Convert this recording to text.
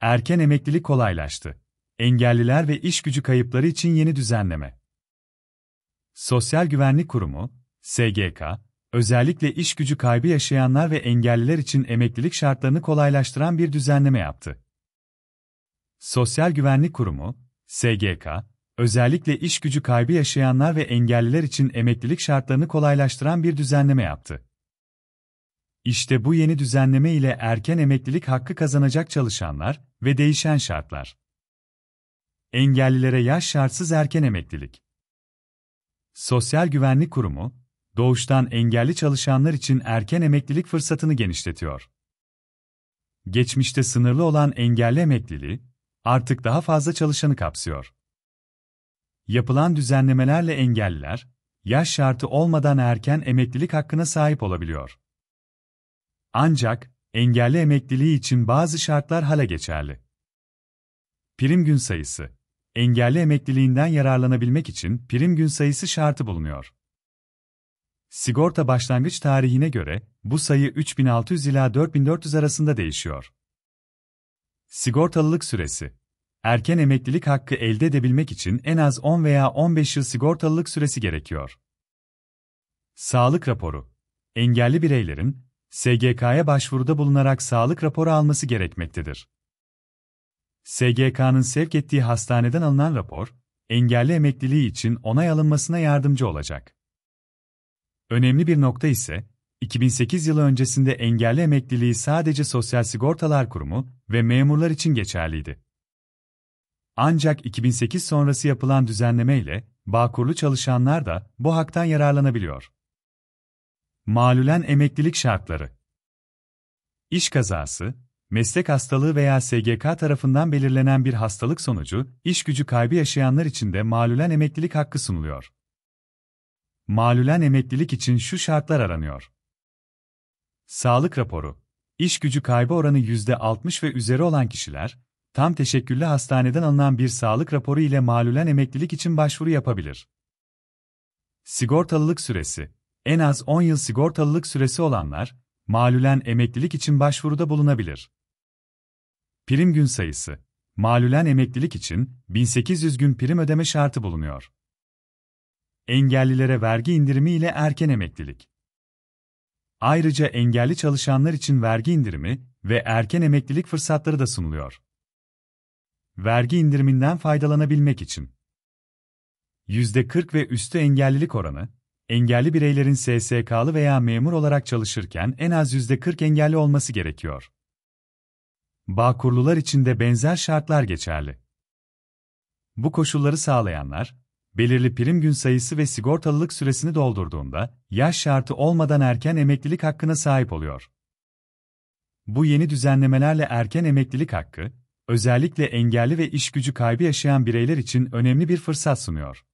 Erken emeklilik kolaylaştı. Engelliler ve iş gücü kayıpları için yeni düzenleme. Sosyal Güvenlik Kurumu, SGK, özellikle iş gücü kaybı yaşayanlar ve engelliler için emeklilik şartlarını kolaylaştıran bir düzenleme yaptı. Sosyal Güvenlik Kurumu, SGK, özellikle iş gücü kaybı yaşayanlar ve engelliler için emeklilik şartlarını kolaylaştıran bir düzenleme yaptı. İşte bu yeni düzenleme ile erken emeklilik hakkı kazanacak çalışanlar ve değişen şartlar. Engellilere yaş şartsız erken emeklilik. Sosyal Güvenlik Kurumu, doğuştan engelli çalışanlar için erken emeklilik fırsatını genişletiyor. Geçmişte sınırlı olan engelli emekliliği, artık daha fazla çalışanı kapsıyor. Yapılan düzenlemelerle engelliler, yaş şartı olmadan erken emeklilik hakkına sahip olabiliyor. Ancak engelli emekliliği için bazı şartlar hala geçerli. Prim gün sayısı Engelli emekliliğinden yararlanabilmek için prim gün sayısı şartı bulunuyor. Sigorta başlangıç tarihine göre bu sayı 3600 ila 4400 arasında değişiyor. Sigortalılık süresi Erken emeklilik hakkı elde edebilmek için en az 10 veya 15 yıl sigortalılık süresi gerekiyor. Sağlık raporu Engelli bireylerin SGK'ya başvuruda bulunarak sağlık raporu alması gerekmektedir. SGK'nın sevk ettiği hastaneden alınan rapor, engelli emekliliği için onay alınmasına yardımcı olacak. Önemli bir nokta ise, 2008 yılı öncesinde engelli emekliliği sadece Sosyal Sigortalar Kurumu ve memurlar için geçerliydi. Ancak 2008 sonrası yapılan düzenleme ile Bağkurlu çalışanlar da bu haktan yararlanabiliyor. Malulen emeklilik şartları. İş kazası, meslek hastalığı veya SGK tarafından belirlenen bir hastalık sonucu iş gücü kaybı yaşayanlar için de malulen emeklilik hakkı sunuluyor. Malulen emeklilik için şu şartlar aranıyor. Sağlık raporu. İş gücü kaybı oranı %60 ve üzeri olan kişiler, tam teşekküllü hastaneden alınan bir sağlık raporu ile malulen emeklilik için başvuru yapabilir. Sigortalılık süresi en az 10 yıl sigortalılık süresi olanlar, malülen emeklilik için başvuruda bulunabilir. Prim gün sayısı Malülen emeklilik için 1800 gün prim ödeme şartı bulunuyor. Engellilere vergi indirimi ile erken emeklilik. Ayrıca engelli çalışanlar için vergi indirimi ve erken emeklilik fırsatları da sunuluyor. Vergi indiriminden faydalanabilmek için %40 ve üstü engellilik oranı, engelli bireylerin SSK'lı veya memur olarak çalışırken en az %40 engelli olması gerekiyor. Bağkurlular için de benzer şartlar geçerli. Bu koşulları sağlayanlar, belirli prim gün sayısı ve sigortalılık süresini doldurduğunda, yaş şartı olmadan erken emeklilik hakkına sahip oluyor. Bu yeni düzenlemelerle erken emeklilik hakkı, özellikle engelli ve iş gücü kaybı yaşayan bireyler için önemli bir fırsat sunuyor.